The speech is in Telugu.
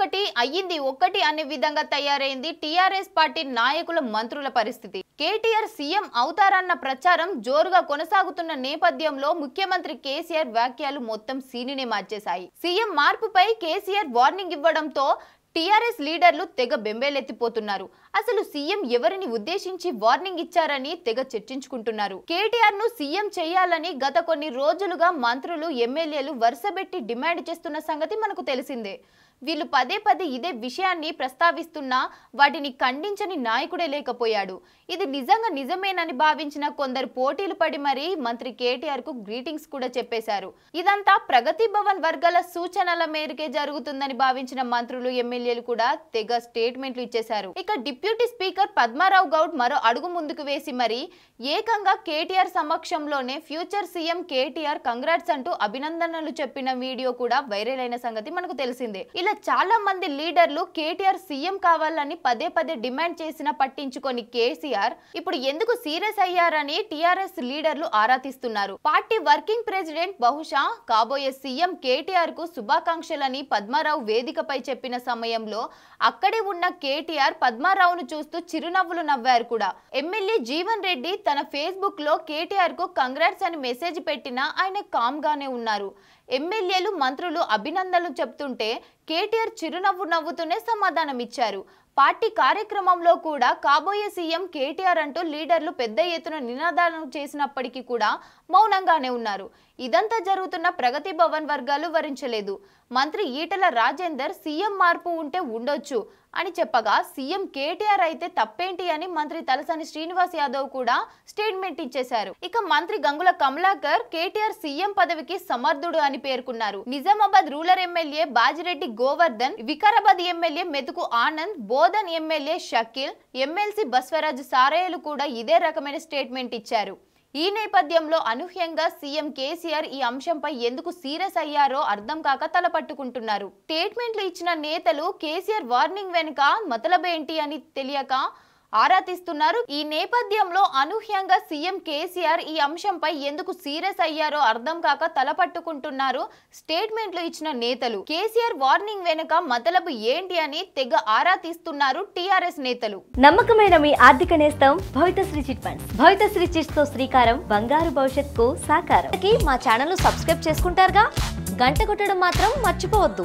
అదొకటి అయ్యింది ఒకటి అనే విధంగా తయారైంది టీఆర్ఎస్ పార్టీ నాయకుల మంత్రుల పరిస్థితి కేటీఆర్ సీఎం అవుతారన్న ప్రచారం జోరుగా కొనసాగుతున్న నేపథ్యంలో ముఖ్యమంత్రి కేసీఆర్ వ్యాఖ్యలు మొత్తం సీనినే మార్చేశాయి సీఎం మార్పుపై కేసీఆర్ వార్నింగ్ ఇవ్వడంతో టీఆర్ఎస్ లీడర్లు తెగ బెంబేలెత్తిపోతున్నారు అసలు సీఎం ఎవరిని ఉద్దేశించి వార్నింగ్ ఇచ్చారని తెగ చర్చించుకుంటున్నారు కేటీఆర్ ను సీఎం చేయాలని గత కొన్ని రోజులుగా మంత్రులు ఎమ్మెల్యేలు వరుసబెట్టి డిమాండ్ చేస్తున్న సంగతి మనకు తెలిసిందే వీళ్ళు పదే పదే ఇదే విషయాన్ని ప్రస్తావిస్తున్నా వాటిని ఖండించని నాయకుడే లేకపోయాడు ఇది నిజంగా నిజమేనని భావించిన కొందరు పోటీలు పడి మరీ మంత్రి కేటీఆర్ కు గ్రీటింగ్స్ కూడా చెప్పేశారు ఇదంతా ప్రగతి భవన్ వర్గాల సూచనల మేరకే జరుగుతుందని భావించిన మంత్రులు ఎమ్మెల్యేలు కూడా తెగ స్టేట్మెంట్లు ఇచ్చేశారు ఇక డిప్యూటీ స్పీకర్ పద్మారావు గౌడ్ మరో అడుగు ముందుకు వేసి మరి ఏకంగా కేటీఆర్ సమక్షంలోనే ఫ్యూచర్ సీఎం కేటీఆర్ కంగ్రాట్స్ అంటూ అభినందనలు చెప్పిన వీడియో కూడా వైరల్ అయిన సంగతి మనకు తెలిసిందే ఇలా ఇలా చాలా మంది లీడర్లు కేటీఆర్ సీఎం కావాలని పదే పదే డిమాండ్ చేసినా పట్టించుకొని కేసీఆర్ ఇప్పుడు ఎందుకు సీరియస్ అయ్యారని టీఆర్ఎస్ లీడర్లు ఆరా తీస్తున్నారు పార్టీ వర్కింగ్ ప్రెసిడెంట్ బహుశా కాబోయే సీఎం కేటీఆర్ కు శుభాకాంక్షలని పద్మారావు వేదికపై చెప్పిన సమయంలో అక్కడే ఉన్న కేటీఆర్ పద్మారావును చూస్తూ చిరునవ్వులు నవ్వారు కూడా ఎమ్మెల్యే జీవన్ రెడ్డి తన ఫేస్బుక్ లో కేటీఆర్ కు కంగ్రాట్స్ అని మెసేజ్ పెట్టినా ఆయన కామ్ గానే ఉన్నారు ఎమ్మెల్యేలు మంత్రులు అభినందనలు చెప్తుంటే కేటీఆర్ చిరునవ్వు నవ్వుతూనే సమాధానమిచ్చారు పార్టీ కార్యక్రమంలో కూడా కాబోయే సీఎం కేటీఆర్ అంటూ లీడర్లు పెద్ద ఎత్తున నినాదాలను చేసినప్పటికీ కూడా మౌనంగానే ఉన్నారు ఇదంతా జరుగుతున్న ప్రగతి భవన్ వర్గాలు వరించలేదు మంత్రి ఈటల రాజేందర్ సీఎం మార్పు ఉంటే ఉండొచ్చు అని చెప్పగా సీఎం కేటీఆర్ అయితే తప్పేంటి అని మంత్రి తలసాని శ్రీనివాస్ యాదవ్ కూడా స్టేట్మెంట్ ఇచ్చేశారు ఇక మంత్రి గంగుల కమలాకర్ కేటీఆర్ సీఎం పదవికి సమర్థుడు అని పేర్కొన్నారు Nizamabad rural MLA Bajireddy Govardhan Vikarabad MLA Methuku Anand బో బోధన్ ఎమ్మెల్యే షకీల్ ఎమ్మెల్సీ బస్వరాజ్ సారయ్యలు కూడా ఇదే రకమైన స్టేట్మెంట్ ఇచ్చారు ఈ నేపథ్యంలో అనూహ్యంగా సీఎం కేసీఆర్ ఈ అంశంపై ఎందుకు సీరియస్ అయ్యారో అర్థం కాక తలపట్టుకుంటున్నారు స్టేట్మెంట్లు ఇచ్చిన నేతలు కేసీఆర్ వార్నింగ్ వెనుక మతలబేంటి అని తెలియక ఆరా తీస్తున్నారు ఈ నేపథ్యంలో అనూహ్యంగా సీఎం కేసీఆర్ ఈ అంశంపై ఎందుకు సీరియస్ అయ్యారో అర్థం కాక తలపట్టుకుంటున్నారు స్టేట్మెంట్లు ఇచ్చిన నేతలు కేసీఆర్ వార్నింగ్ వెనుక మతలబు ఏంటి అని తెగ ఆరా తీస్తున్నారు టీఆర్ఎస్ నేతలు నమ్మకమైన మీ ఆర్థిక నేస్తం Bhavithasri chit funds Bhavithasri chit తో శ్రీకారం బంగారు భవిష్యత్ కు సాకారం మా ఛానల్ సబ్స్క్రైబ్ చేసుకుంటారుగా గంట కొట్టడం మాత్రం మర్చిపోవద్దు